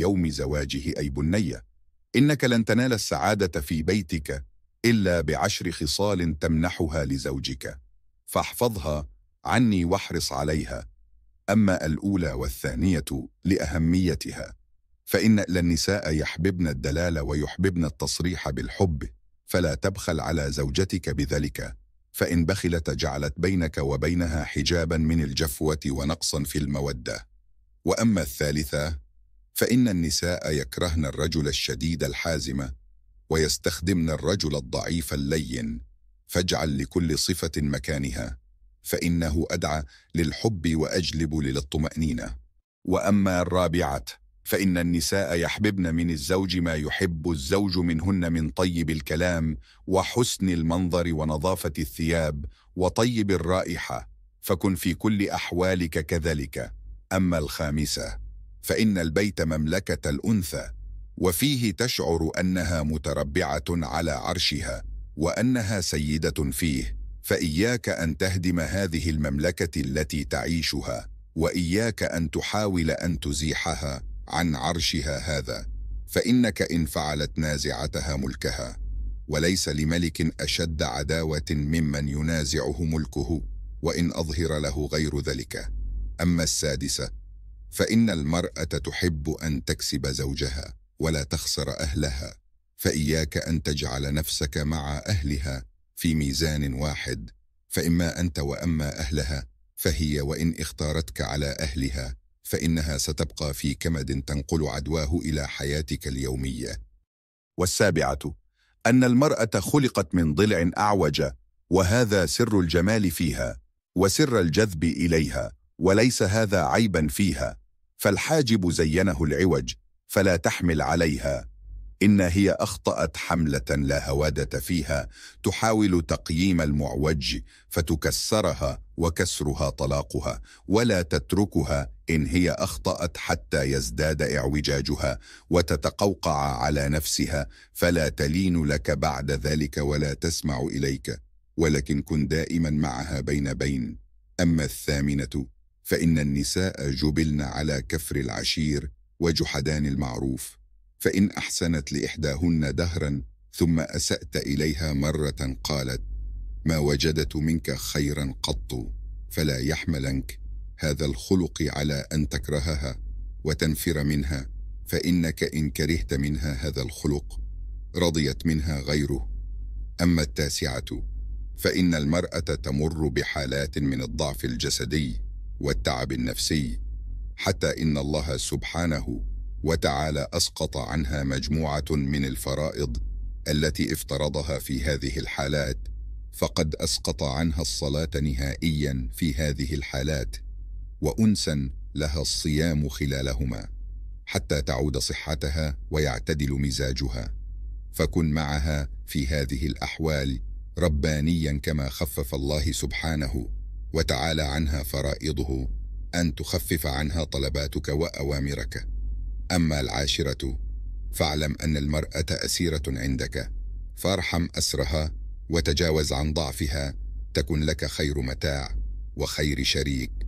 يوم زواجه أي بنية إنك لن تنال السعادة في بيتك إلا بعشر خصال تمنحها لزوجك فاحفظها عني واحرص عليها أما الأولى والثانية لأهميتها فإن النساء يحببن الدلال ويحببن التصريح بالحب فلا تبخل على زوجتك بذلك فإن بخلت جعلت بينك وبينها حجابا من الجفوة ونقصا في المودة وأما الثالثة فإن النساء يكرهن الرجل الشديد الحازمة ويستخدمن الرجل الضعيف اللين فاجعل لكل صفة مكانها فإنه أدعى للحب وأجلب للطمأنينة وأما الرابعة فإن النساء يحببن من الزوج ما يحب الزوج منهن من طيب الكلام وحسن المنظر ونظافة الثياب وطيب الرائحة فكن في كل أحوالك كذلك أما الخامسة فإن البيت مملكة الأنثى وفيه تشعر أنها متربعة على عرشها وأنها سيدة فيه فإياك أن تهدم هذه المملكة التي تعيشها وإياك أن تحاول أن تزيحها عن عرشها هذا فإنك إن فعلت نازعتها ملكها وليس لملك أشد عداوة ممن ينازعه ملكه وإن أظهر له غير ذلك أما السادسة فإن المرأة تحب أن تكسب زوجها ولا تخسر أهلها فإياك أن تجعل نفسك مع أهلها في ميزان واحد فإما أنت وأما أهلها فهي وإن اختارتك على أهلها فإنها ستبقى في كمد تنقل عدواه إلى حياتك اليومية والسابعة أن المرأة خلقت من ضلع أعوج وهذا سر الجمال فيها وسر الجذب إليها وليس هذا عيبا فيها فالحاجب زينه العوج فلا تحمل عليها إن هي أخطأت حملة لا هوادة فيها تحاول تقييم المعوج فتكسرها وكسرها طلاقها ولا تتركها إن هي أخطأت حتى يزداد إعوجاجها وتتقوقع على نفسها فلا تلين لك بعد ذلك ولا تسمع إليك ولكن كن دائما معها بين بين أما الثامنة فإن النساء جبلن على كفر العشير وجحدان المعروف فإن أحسنت لإحداهن دهرا ثم أسأت إليها مرة قالت ما وجدت منك خيرا قط فلا يحملنك هذا الخلق على أن تكرهها وتنفر منها فإنك إن كرهت منها هذا الخلق رضيت منها غيره أما التاسعة فإن المرأة تمر بحالات من الضعف الجسدي والتعب النفسي حتى إن الله سبحانه وتعالى أسقط عنها مجموعة من الفرائض التي افترضها في هذه الحالات فقد أسقط عنها الصلاة نهائيا في هذه الحالات وأنسا لها الصيام خلالهما حتى تعود صحتها ويعتدل مزاجها فكن معها في هذه الأحوال ربانيا كما خفف الله سبحانه وتعالى عنها فرائضه أن تخفف عنها طلباتك وأوامرك أما العاشرة فاعلم أن المرأة أسيرة عندك فارحم أسرها وتجاوز عن ضعفها تكن لك خير متاع وخير شريك